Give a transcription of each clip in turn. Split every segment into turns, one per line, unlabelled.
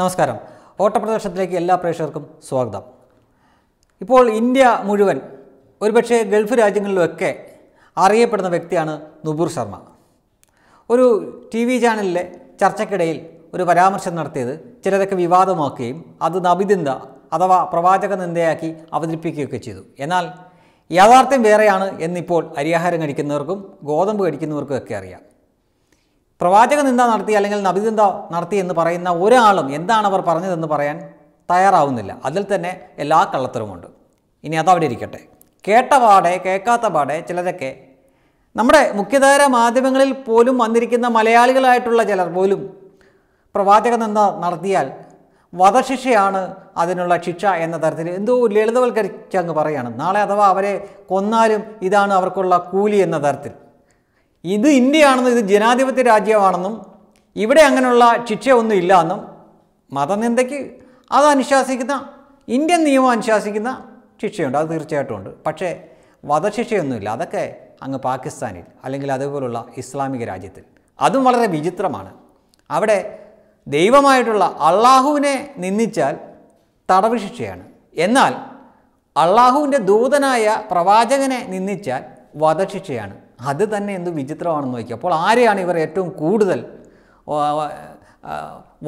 നമസ്കാരം ഓട്ടപ്രദേശത്തിലേക്ക് എല്ലാ പ്രേക്ഷകർക്കും സ്വാഗതം ഇപ്പോൾ ഇന്ത്യ മുഴുവൻ ഒരുപക്ഷെ ഗൾഫ് രാജ്യങ്ങളിലുമൊക്കെ അറിയപ്പെടുന്ന വ്യക്തിയാണ് നുപൂർ ശർമ്മ ഒരു ടി വി ചാനലിലെ ചർച്ചയ്ക്കിടയിൽ ഒരു പരാമർശം നടത്തിയത് ചിലരൊക്കെ വിവാദമാക്കുകയും അത് നബിദിന്ത അഥവാ പ്രവാചക നിന്ദയാക്കി അവതരിപ്പിക്കുകയൊക്കെ ചെയ്തു എന്നാൽ യാഥാർത്ഥ്യം വേറെയാണ് എന്നിപ്പോൾ അരിയാഹാരം കഴിക്കുന്നവർക്കും ഗോതമ്പ് കഴിക്കുന്നവർക്കും ഒക്കെ അറിയാം പ്രവാചക നിന്ദ നടത്തി അല്ലെങ്കിൽ നബിനിന്ദ നടത്തി എന്ന് പറയുന്ന ഒരാളും എന്താണ് അവർ പറഞ്ഞതെന്ന് പറയാൻ തയ്യാറാവുന്നില്ല അതിൽ തന്നെ എല്ലാ കള്ളത്തരവുമുണ്ട് ഇനി അതവിടെ ഇരിക്കട്ടെ കേട്ട പാടെ കേൾക്കാത്ത പാടെ ചിലരൊക്കെ നമ്മുടെ മുഖ്യധാര മാധ്യമങ്ങളിൽ പോലും വന്നിരിക്കുന്ന മലയാളികളായിട്ടുള്ള ചിലർ പോലും പ്രവാചക നിന്ദ നടത്തിയാൽ വധശിക്ഷയാണ് അതിനുള്ള ശിക്ഷ എന്ന തരത്തിൽ എന്തോ ലളിതവൽക്കരിച്ചങ്ങ് പറയുകയാണ് നാളെ അഥവാ അവരെ കൊന്നാലും ഇതാണ് അവർക്കുള്ള കൂലി എന്ന തരത്തിൽ ഇത് ഇന്ത്യയാണെന്നും ഇത് ജനാധിപത്യ രാജ്യമാണെന്നും ഇവിടെ അങ്ങനെയുള്ള ശിക്ഷയൊന്നും ഇല്ല എന്നും മതനിന്ദയ്ക്ക് അത് അനുശാസിക്കുന്ന ഇന്ത്യൻ നിയമം അനുശാസിക്കുന്ന ശിക്ഷയുണ്ട് അത് തീർച്ചയായിട്ടും ഉണ്ട് പക്ഷേ വധശിക്ഷയൊന്നുമില്ല അതൊക്കെ അങ്ങ് പാകിസ്ഥാനിൽ അല്ലെങ്കിൽ അതേപോലുള്ള ഇസ്ലാമിക രാജ്യത്തിൽ അതും വളരെ വിചിത്രമാണ് അവിടെ ദൈവമായിട്ടുള്ള അള്ളാഹുവിനെ നിന്ദിച്ചാൽ തടവ് ശിക്ഷയാണ് എന്നാൽ അള്ളാഹുവിൻ്റെ ദൂതനായ പ്രവാചകനെ നിന്ദിച്ചാൽ വധശിക്ഷയാണ് അത് തന്നെ എന്ത് വിചിത്രമാണെന്ന് നോക്കുക അപ്പോൾ ആരെയാണ് ഇവർ ഏറ്റവും കൂടുതൽ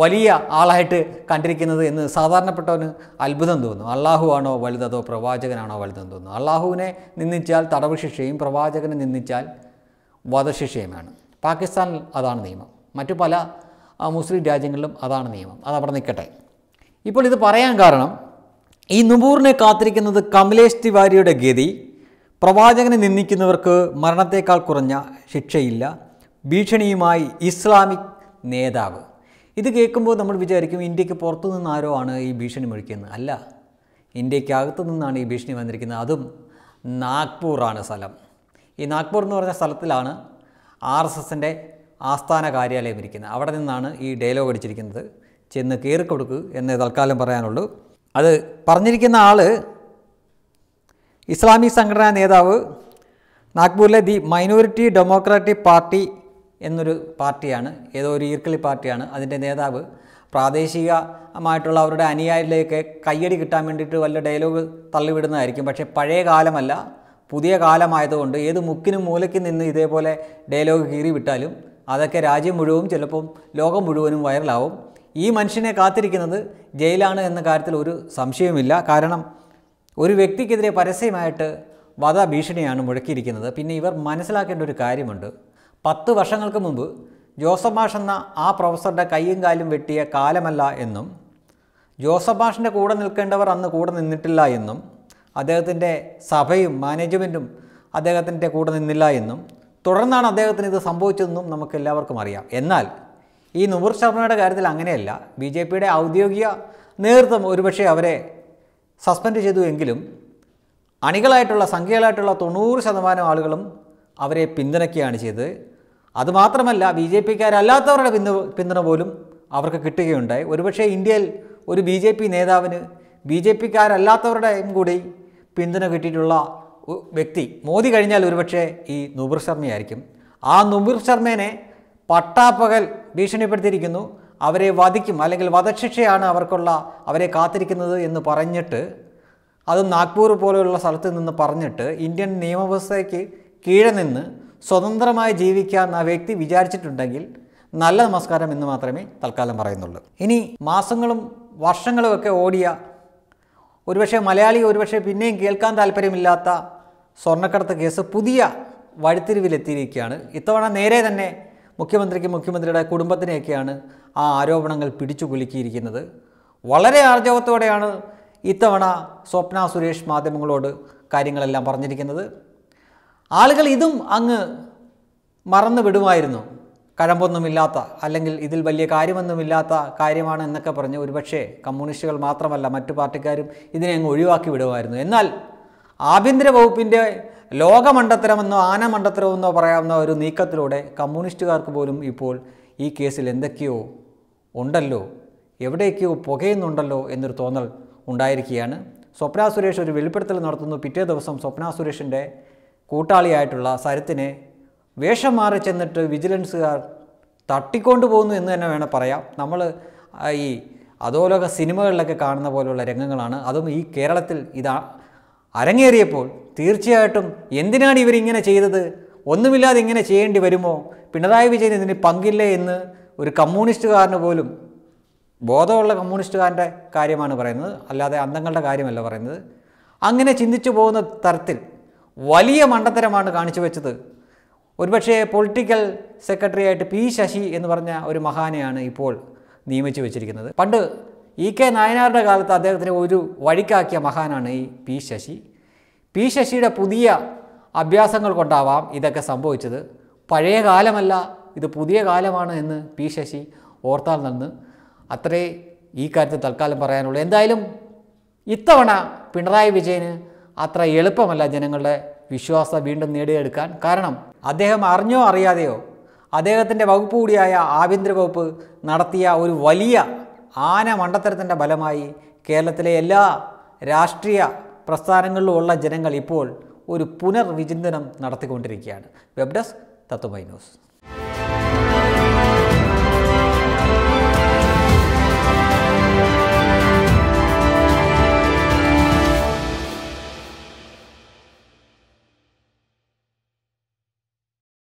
വലിയ ആളായിട്ട് കണ്ടിരിക്കുന്നത് എന്ന് സാധാരണപ്പെട്ടവന് അത്ഭുതം തോന്നും ആണോ വലുതതോ പ്രവാചകനാണോ വലുതെന്ന് തോന്നുന്നു അള്ളാഹുവിനെ നിന്ദിച്ചാൽ തടവുശിക്ഷയും പ്രവാചകനെ നിന്ദിച്ചാൽ വധശിക്ഷയുമാണ് പാകിസ്ഥാനിൽ അതാണ് നിയമം മറ്റു പല മുസ്ലിം രാജ്യങ്ങളിലും അതാണ് നിയമം അത് അവിടെ നിൽക്കട്ടെ ഇപ്പോൾ ഇത് പറയാൻ കാരണം ഈ നുബൂറിനെ കാത്തിരിക്കുന്നത് കമലേഷ് തിവാരിയുടെ ഗതി പ്രവാചകനെ നിന്ദിക്കുന്നവർക്ക് മരണത്തേക്കാൾ കുറഞ്ഞ ശിക്ഷയില്ല ഭീഷണിയുമായി ഇസ്ലാമിക് നേതാവ് ഇത് കേൾക്കുമ്പോൾ നമ്മൾ വിചാരിക്കും ഇന്ത്യക്ക് പുറത്തു നിന്ന് ആരോ ആണ് ഈ ഭീഷണി മുഴിക്കുന്നത് അല്ല ഇന്ത്യക്കകത്തു നിന്നാണ് ഈ ഭീഷണി വന്നിരിക്കുന്നത് അതും നാഗ്പൂറാണ് സ്ഥലം ഈ നാഗ്പൂർ എന്ന് പറഞ്ഞ സ്ഥലത്തിലാണ് ആർ എസ് എസിൻ്റെ ആസ്ഥാന കാര്യാലയം ഇരിക്കുന്നത് അവിടെ നിന്നാണ് ഈ ഡയലോഗ് അടിച്ചിരിക്കുന്നത് ചെന്ന് കയറിക്കൊടുക്കുക എന്നേ തൽക്കാലം പറയാനുള്ളൂ അത് പറഞ്ഞിരിക്കുന്ന ആൾ ഇസ്ലാമിക് സംഘടനാ നേതാവ് നാഗ്പൂരിലെ ദി മൈനോറിറ്റി ഡെമോക്രാറ്റിക് പാർട്ടി എന്നൊരു പാർട്ടിയാണ് ഏതോ ഒരു ഈർക്കിളി പാർട്ടിയാണ് അതിൻ്റെ നേതാവ് പ്രാദേശികമായിട്ടുള്ള അവരുടെ അനുയായികളിലേക്ക് കയ്യടി കിട്ടാൻ വേണ്ടിയിട്ട് വല്ല ഡയലോഗ് തള്ളിവിടുന്നതായിരിക്കും പക്ഷേ പഴയ കാലമല്ല പുതിയ കാലമായതുകൊണ്ട് ഏത് മുക്കിനും മൂലയ്ക്ക് നിന്ന് ഇതേപോലെ ഡയലോഗ് കീറി വിട്ടാലും അതൊക്കെ രാജ്യം മുഴുവനും ചിലപ്പം ലോകം മുഴുവനും വൈറലാവും ഈ മനുഷ്യനെ കാത്തിരിക്കുന്നത് ജയിലാണ് എന്ന കാര്യത്തിൽ ഒരു സംശയവുമില്ല കാരണം ഒരു വ്യക്തിക്കെതിരെ പരസ്യമായിട്ട് വധഭീഷണിയാണ് മുഴക്കിയിരിക്കുന്നത് പിന്നെ ഇവർ മനസ്സിലാക്കേണ്ട ഒരു കാര്യമുണ്ട് പത്ത് വർഷങ്ങൾക്ക് മുമ്പ് ജോസഫ് മാഷ് എന്ന ആ പ്രൊഫസറുടെ കൈയും കാലും വെട്ടിയ കാലമല്ല എന്നും ജോസഫ് മാഷിൻ്റെ കൂടെ നിൽക്കേണ്ടവർ അന്ന് കൂടെ നിന്നിട്ടില്ല എന്നും അദ്ദേഹത്തിൻ്റെ സഭയും മാനേജ്മെൻറ്റും അദ്ദേഹത്തിൻ്റെ കൂടെ നിന്നില്ല എന്നും തുടർന്നാണ് അദ്ദേഹത്തിന് ഇത് സംഭവിച്ചതെന്നും നമുക്ക് എല്ലാവർക്കും അറിയാം എന്നാൽ ഈ നുപുർ ശർമ്മയുടെ കാര്യത്തിൽ അങ്ങനെയല്ല ബി ജെ പിയുടെ ഔദ്യോഗിക നേതൃത്വം ഒരുപക്ഷെ അവരെ സസ്പെൻഡ് ചെയ്തു എങ്കിലും അണികളായിട്ടുള്ള സംഖ്യകളായിട്ടുള്ള തൊണ്ണൂറ് ശതമാനം ആളുകളും അവരെ പിന്തുണയ്ക്കുകയാണ് ചെയ്തത് അതുമാത്രമല്ല ബി ജെ പിക്കാരല്ലാത്തവരുടെ പിന്തു പിന്തുണ പോലും അവർക്ക് കിട്ടുകയുണ്ടായി ഒരുപക്ഷേ ഇന്ത്യയിൽ ഒരു ബി ജെ പി നേതാവിന് ബി ജെ പിക്കാരല്ലാത്തവരുടെയും കൂടി പിന്തുണ കിട്ടിയിട്ടുള്ള വ്യക്തി മോദി കഴിഞ്ഞാൽ ഒരുപക്ഷെ ഈ നുബുർ ശർമ്മയായിരിക്കും ആ നുബുർ ശർമ്മേനെ പട്ടാപ്പകൽ ഭീഷണിപ്പെടുത്തിയിരിക്കുന്നു അവരെ വധിക്കും അല്ലെങ്കിൽ വധശിക്ഷയാണ് അവർക്കുള്ള അവരെ കാത്തിരിക്കുന്നത് എന്ന് പറഞ്ഞിട്ട് അത് നാഗ്പൂർ പോലെയുള്ള സ്ഥലത്ത് നിന്ന് പറഞ്ഞിട്ട് ഇന്ത്യൻ നിയമവ്യവസ്ഥയ്ക്ക് കീഴെ നിന്ന് സ്വതന്ത്രമായി ജീവിക്കാൻ ആ വ്യക്തി വിചാരിച്ചിട്ടുണ്ടെങ്കിൽ നല്ല നമസ്കാരം എന്ന് മാത്രമേ തൽക്കാലം പറയുന്നുള്ളൂ ഇനി മാസങ്ങളും വർഷങ്ങളുമൊക്കെ ഓടിയ ഒരുപക്ഷെ മലയാളി ഒരുപക്ഷെ പിന്നെയും കേൾക്കാൻ താല്പര്യമില്ലാത്ത സ്വർണ്ണക്കടത്ത് കേസ് പുതിയ വഴിത്തിരിവിലെത്തിയിരിക്കുകയാണ് ഇത്തവണ നേരെ തന്നെ മുഖ്യമന്ത്രിക്ക് മുഖ്യമന്ത്രിയുടെ കുടുംബത്തിനെയൊക്കെയാണ് ആ ആരോപണങ്ങൾ പിടിച്ചു കുലുക്കിയിരിക്കുന്നത് വളരെ ആർജവത്തോടെയാണ് ഇത്തവണ സ്വപ്ന സുരേഷ് മാധ്യമങ്ങളോട് കാര്യങ്ങളെല്ലാം പറഞ്ഞിരിക്കുന്നത് ആളുകൾ ഇതും അങ്ങ് മറന്നു വിടുമായിരുന്നു കഴമ്പൊന്നുമില്ലാത്ത അല്ലെങ്കിൽ ഇതിൽ വലിയ കാര്യമൊന്നുമില്ലാത്ത കാര്യമാണ് എന്നൊക്കെ പറഞ്ഞ് ഒരുപക്ഷെ കമ്മ്യൂണിസ്റ്റുകൾ മാത്രമല്ല മറ്റു പാർട്ടിക്കാരും ഇതിനെ അങ്ങ് ഒഴിവാക്കി വിടുമായിരുന്നു എന്നാൽ ആഭ്യന്തര വകുപ്പിൻ്റെ ലോകമണ്ഡത്തരമെന്നോ ആനമണ്ഡത്തരമെന്നോ പറയാവുന്ന ഒരു നീക്കത്തിലൂടെ കമ്മ്യൂണിസ്റ്റുകാർക്ക് പോലും ഇപ്പോൾ ഈ കേസിൽ എന്തൊക്കെയോ ഉണ്ടല്ലോ എവിടേക്കോ പുകയുന്നുണ്ടല്ലോ എന്നൊരു തോന്നൽ ഉണ്ടായിരിക്കുകയാണ് സ്വപ്ന സുരേഷ് ഒരു വെളിപ്പെടുത്തൽ നടത്തുന്നു പിറ്റേ ദിവസം സ്വപ്ന സുരേഷിൻ്റെ കൂട്ടാളിയായിട്ടുള്ള സരത്തിനെ വേഷം മാറി ചെന്നിട്ട് വിജിലൻസുകാർ തട്ടിക്കൊണ്ടു പോകുന്നു എന്ന് തന്നെ വേണം പറയാം നമ്മൾ ഈ അതോലോക സിനിമകളിലൊക്കെ കാണുന്ന പോലുള്ള രംഗങ്ങളാണ് അതും ഈ കേരളത്തിൽ ഇതാ അരങ്ങേറിയപ്പോൾ തീർച്ചയായിട്ടും എന്തിനാണ് ഇവരിങ്ങനെ ചെയ്തത് ഒന്നുമില്ലാതെ ഇങ്ങനെ ചെയ്യേണ്ടി വരുമോ പിണറായി വിജയൻ ഇതിന് പങ്കില്ലേ എന്ന് ഒരു കമ്മ്യൂണിസ്റ്റുകാരന് പോലും ബോധമുള്ള കമ്മ്യൂണിസ്റ്റുകാരൻ്റെ കാര്യമാണ് പറയുന്നത് അല്ലാതെ അന്തങ്ങളുടെ കാര്യമല്ല പറയുന്നത് അങ്ങനെ ചിന്തിച്ചു പോകുന്ന തരത്തിൽ വലിയ മണ്ടത്തരമാണ് കാണിച്ചു വെച്ചത് ഒരുപക്ഷേ പൊളിറ്റിക്കൽ സെക്രട്ടറി ആയിട്ട് പി ശശി എന്ന് പറഞ്ഞ ഒരു മഹാനെയാണ് ഇപ്പോൾ നിയമിച്ചു വെച്ചിരിക്കുന്നത് പണ്ട് ഇ കെ നായനാരുടെ കാലത്ത് അദ്ദേഹത്തിന് ഒരു വഴിക്കാക്കിയ മഹാനാണ് ഈ പി ശശി പി ശശിയുടെ പുതിയ അഭ്യാസങ്ങൾ കൊണ്ടാവാം ഇതൊക്കെ സംഭവിച്ചത് പഴയ കാലമല്ല ഇത് പുതിയ കാലമാണ് എന്ന് പി ശശി ഓർത്താൽ നിന്ന് അത്രേ ഈ കാര്യത്തിൽ തൽക്കാലം പറയാനുള്ളൂ എന്തായാലും ഇത്തവണ പിണറായി വിജയന് അത്ര എളുപ്പമല്ല ജനങ്ങളുടെ വിശ്വാസം വീണ്ടും നേടിയെടുക്കാൻ കാരണം അദ്ദേഹം അറിഞ്ഞോ അറിയാതെയോ അദ്ദേഹത്തിൻ്റെ വകുപ്പ് കൂടിയായ ആഭ്യന്തര വകുപ്പ് നടത്തിയ ഒരു വലിയ ആന മണ്ടത്തരത്തിൻ്റെ ഫലമായി കേരളത്തിലെ എല്ലാ രാഷ്ട്രീയ പ്രസ്ഥാനങ്ങളിലുമുള്ള ജനങ്ങൾ ഇപ്പോൾ ഒരു പുനർവിചിന്തനം നടത്തിക്കൊണ്ടിരിക്കുകയാണ് വെബ് ഡെസ്ക് തത്വമൈ ന്യൂസ്